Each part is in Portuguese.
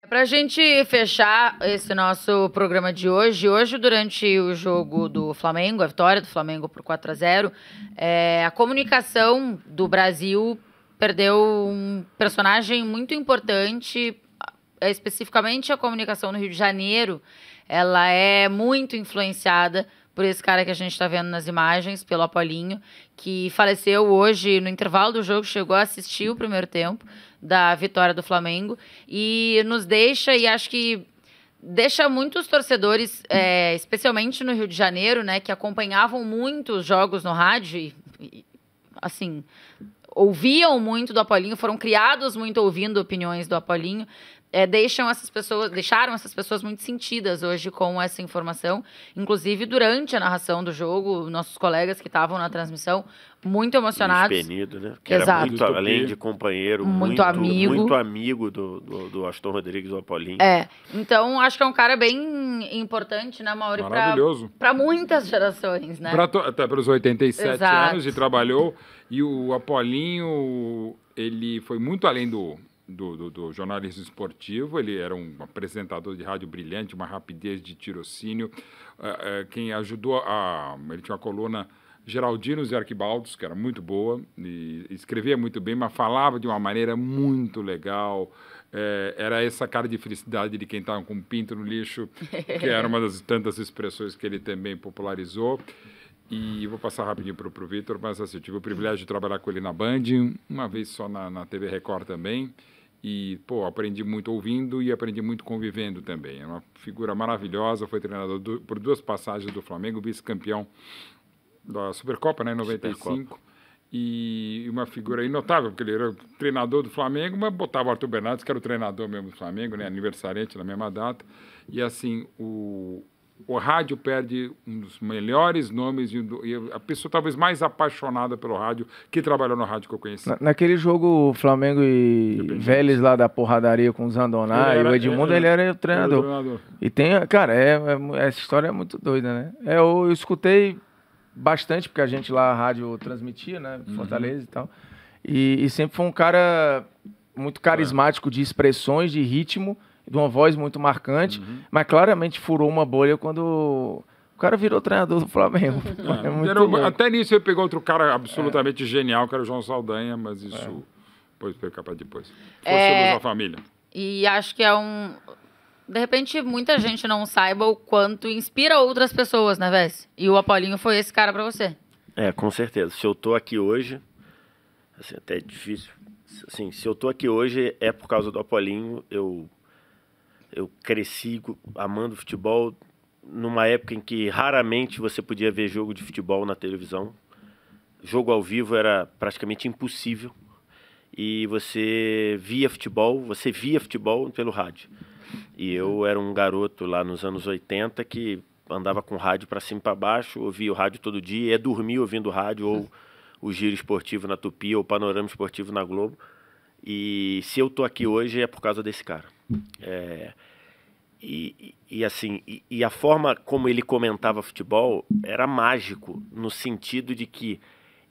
É Para a gente fechar esse nosso programa de hoje, hoje durante o jogo do Flamengo, a vitória do Flamengo por 4 a 0 é, a comunicação do Brasil perdeu um personagem muito importante, é, especificamente a comunicação no Rio de Janeiro, ela é muito influenciada por esse cara que a gente está vendo nas imagens, pelo Apolinho, que faleceu hoje no intervalo do jogo, chegou a assistir o primeiro tempo, da vitória do Flamengo. E nos deixa, e acho que deixa muitos torcedores, é, especialmente no Rio de Janeiro, né, que acompanhavam muito os jogos no rádio, e, e, assim, ouviam muito do Apolinho, foram criados muito ouvindo opiniões do Apolinho, é, deixam essas pessoas, deixaram essas pessoas muito sentidas hoje com essa informação. Inclusive, durante a narração do jogo, nossos colegas que estavam na transmissão, muito emocionados. Penido, né? Que Exato. Muito, além de companheiro, muito, muito amigo. Muito amigo do, do, do Aston Rodrigues apolinho É. Então, acho que é um cara bem importante, né, Mauri? Maravilhoso. Para muitas gerações, né? Pra to, até para os 87 Exato. anos e trabalhou. E o Apolinho, ele foi muito além do do, do, do, jornalismo esportivo. Ele era um apresentador de rádio brilhante, uma rapidez de tirocínio. É, é, quem ajudou a. Ele tinha uma coluna Geraldinos e Arquibaldos, que era muito boa, escrevia muito bem, mas falava de uma maneira muito legal. É, era essa cara de felicidade de quem estava com um pinto no lixo, que era uma das tantas expressões que ele também popularizou. E vou passar rapidinho para o Vitor, mas assim, eu tive o privilégio de trabalhar com ele na Band, uma vez só na, na TV Record também e pô, aprendi muito ouvindo e aprendi muito convivendo também. É uma figura maravilhosa, foi treinador do, por duas passagens do Flamengo, vice-campeão da Supercopa, né, em 95. Supercopa. E uma figura notável, porque ele era treinador do Flamengo, mas botava o Arthur Bernardes, que era o treinador mesmo do Flamengo, né, aniversariante na mesma data. E assim, o o rádio perde um dos melhores nomes e, a pessoa talvez mais apaixonada pelo rádio que trabalhou no rádio que eu conheci. Na, naquele jogo Flamengo e Vélez lá da porradaria com o Zandonai, o Edmundo, ele era, ele era o treinador. treinador. E tem, cara, é, é, essa história é muito doida, né? É, eu, eu, escutei bastante, porque a gente lá a rádio transmitia, né? Uhum. Fortaleza uhum. e tal. E, e, sempre foi um cara muito carismático de expressões, de ritmo de uma voz muito marcante, uhum. mas claramente furou uma bolha quando o cara virou treinador do Flamengo. É, era, é. até nisso ele pegou outro cara absolutamente é. genial, que era o João Saldanha, mas isso é. depois fica para depois. é... a família. E acho que é um. De repente, muita gente não saiba o quanto inspira outras pessoas, né, Vess? E o Apolinho foi esse cara para você. É, com certeza. Se eu tô aqui hoje, assim, até é difícil. Assim, se eu tô aqui hoje é por causa do Apolinho. Eu eu cresci amando futebol numa época em que raramente você podia ver jogo de futebol na televisão. Jogo ao vivo era praticamente impossível. E você via futebol, você via futebol pelo rádio. E eu era um garoto lá nos anos 80 que andava com rádio para cima e para baixo, ouvia o rádio todo dia, ia dormir ouvindo rádio, ou o giro esportivo na Tupi, ou o panorama esportivo na Globo. E se eu tô aqui hoje é por causa desse cara. É, e, e, assim, e, e, a forma como ele comentava futebol era mágico, no sentido de que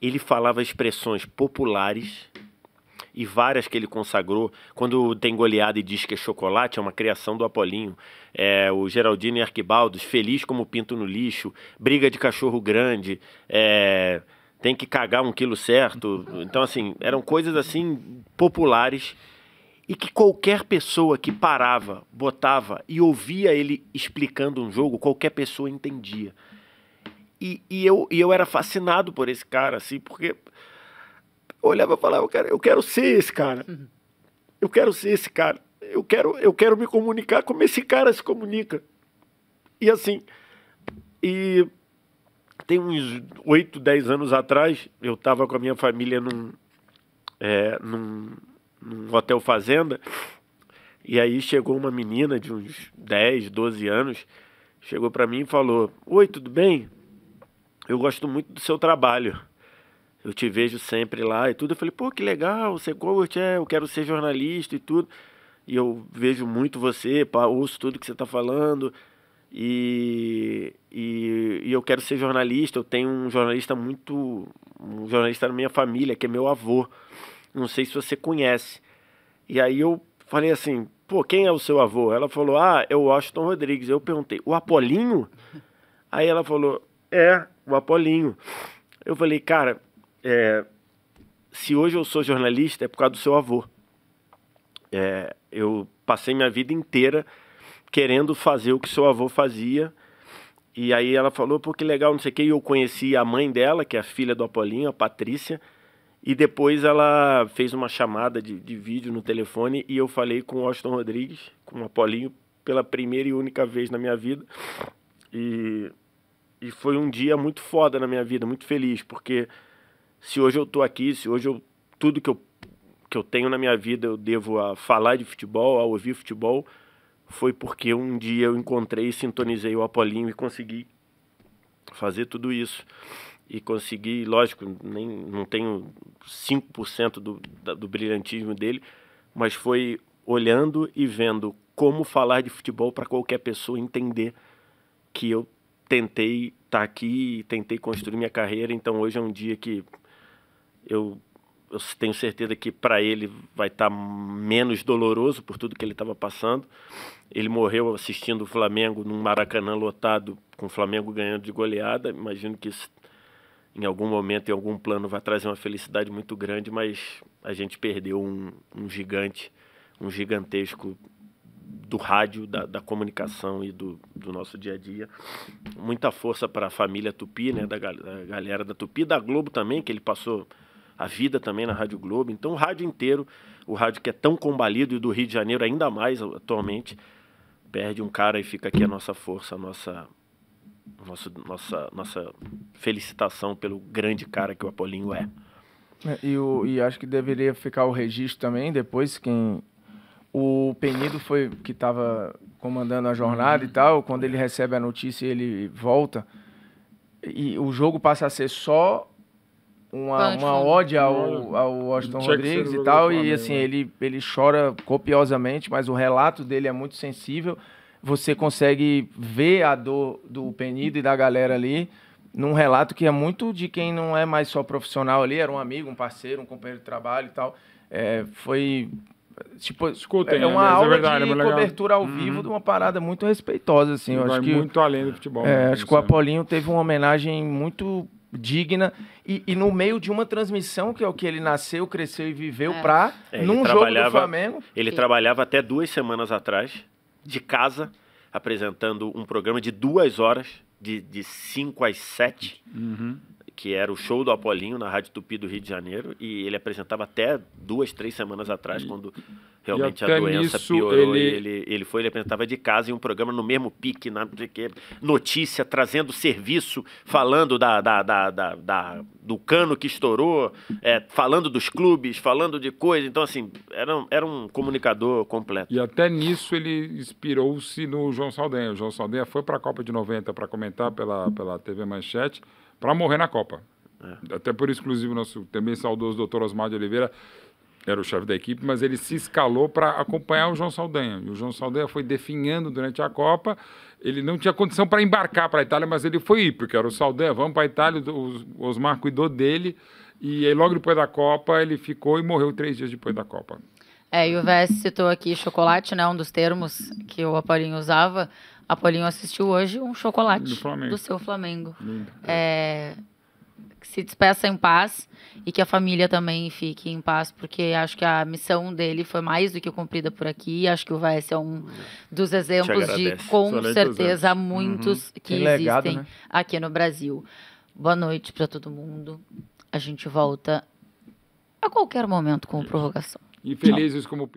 ele falava expressões populares e várias que ele consagrou. Quando tem goleada e diz que é chocolate, é uma criação do Apolinho. É, o Geraldino e Arquibaldos, feliz como pinto no lixo, briga de cachorro grande, é, tem que cagar um quilo certo. Então, assim, eram coisas assim populares e que qualquer pessoa que parava, botava e ouvia ele explicando um jogo, qualquer pessoa entendia. E, e, eu, e eu era fascinado por esse cara, assim, porque eu olhava e falava, eu quero, eu quero ser esse cara. Uhum. Eu quero ser esse cara. Eu quero, eu quero me comunicar como esse cara se comunica. E assim, e tem uns oito, dez anos atrás, eu estava com a minha família num, é, num num hotel fazenda. E aí chegou uma menina de uns 10, 12 anos, chegou para mim e falou: "Oi, tudo bem? Eu gosto muito do seu trabalho. Eu te vejo sempre lá e tudo". Eu falei: "Pô, que legal, você é curte, é, eu quero ser jornalista e tudo. E eu vejo muito você, pá, ouço tudo que você está falando". E, e, e, eu quero ser jornalista. Eu tenho um jornalista muito. Um jornalista na minha família, que é meu avô. Não sei se você conhece. E aí eu falei assim, pô, quem é o seu avô? Ela falou, ah, é o Washington Rodrigues. Eu perguntei, o Apolinho? Aí ela falou, é, o Apolinho. Eu falei, cara, é, se hoje eu sou jornalista é por causa do seu avô. É, eu passei minha vida inteira querendo fazer o que seu avô fazia. E aí ela falou, pô, que legal, não sei o quê. E eu conheci a mãe dela, que é a filha do Apolinho, a Patrícia. E depois ela fez uma chamada de, de vídeo no telefone e eu falei com o Austin Rodrigues, com o Apolinho, pela primeira e única vez na minha vida. E, e foi um dia muito foda na minha vida, muito feliz, porque se hoje eu tô aqui, se hoje eu, tudo que eu, que eu tenho na minha vida eu devo a falar de futebol, a ouvir futebol, foi porque um dia eu encontrei, sintonizei o Apolinho e consegui fazer tudo isso e consegui, lógico, nem, não tenho 5% do, do brilhantismo dele, mas foi olhando e vendo como falar de futebol para qualquer pessoa entender que eu tentei estar tá aqui, tentei construir minha carreira, então hoje é um dia que eu, eu tenho certeza que para ele vai estar tá menos doloroso por tudo que ele estava passando. Ele morreu assistindo o Flamengo num Maracanã lotado, com o Flamengo ganhando de goleada, imagino que isso em algum momento, em algum plano, vai trazer uma felicidade muito grande, mas a gente perdeu um, um gigante, um gigantesco do rádio, da, da comunicação e do, do, nosso dia a dia. Muita força para a família Tupi, né, da, da, galera da Tupi, da Globo também, que ele passou a vida também na Rádio Globo. Então, o rádio inteiro, o rádio que é tão combalido e do Rio de Janeiro ainda mais atualmente, perde um cara e fica aqui a nossa força, a nossa nosso, nossa, nossa felicitação pelo grande cara que o Apolinho é. é e, o, e acho que deveria ficar o registro também, depois quem... O Penido foi que estava comandando a jornada uhum. e tal, quando ele recebe a notícia ele volta, e o jogo passa a ser só uma, uma ódio ao, né? ao Washington Rodrigues e tal, e assim, né? ele, ele chora copiosamente, mas o relato dele é muito sensível, você consegue ver a dor do Penido e da galera ali num relato que é muito de quem não é mais só profissional ali, era um amigo, um parceiro, um companheiro de trabalho e tal. É, foi tipo, Escutem, é né, uma né? aula verdade, de é cobertura ao uhum. vivo de uma parada muito respeitosa, assim. Eu acho que, muito além do futebol. É, né, acho que o é. Apolinho teve uma homenagem muito digna e, e, no meio de uma transmissão que é o que ele nasceu, cresceu e viveu é. para é, num jogo do Flamengo. Ele trabalhava até duas semanas atrás de casa, apresentando um programa de duas horas, de 5 às 7. Uhum que era o show do Apolinho na Rádio Tupi do Rio de Janeiro, e ele apresentava até duas, três semanas atrás, quando realmente a doença piorou. Ele... ele... Ele, foi, ele apresentava de casa em um programa no mesmo pique, na, notícia, trazendo serviço, falando da, da, da, da, da do cano que estourou, é, falando dos clubes, falando de coisa. Então, assim, era, era um comunicador completo. E até nisso ele inspirou-se no João Saldanha. O João Saldanha foi para a Copa de 90 para comentar pela, pela TV Manchete para morrer na Copa. É. Até por exclusivo nosso também saudoso doutor Osmar de Oliveira era o chefe da equipe, mas ele se escalou para acompanhar o João Saldanha. E o João Saldanha foi definhando durante a Copa. Ele não tinha condição para embarcar para a Itália, mas ele foi ir, porque era o Saldanha, vamos para a Itália, o Osmar cuidou dele. E aí, logo depois da Copa, ele ficou e morreu três dias depois da Copa. É, e o V.S citou aqui chocolate, né? Um dos termos que o Apolinho usava. Apolinho assistiu hoje um chocolate do, Flamengo. do seu Flamengo. É, que se despeça em paz e que a família também fique em paz, porque acho que a missão dele foi mais do que cumprida por aqui. Acho que o VS é um dos exemplos de, com Excelente certeza, exemplo. muitos uhum. que existem né? aqui no Brasil. Boa noite para todo mundo. A gente volta a qualquer momento com prorrogação. Infelizes como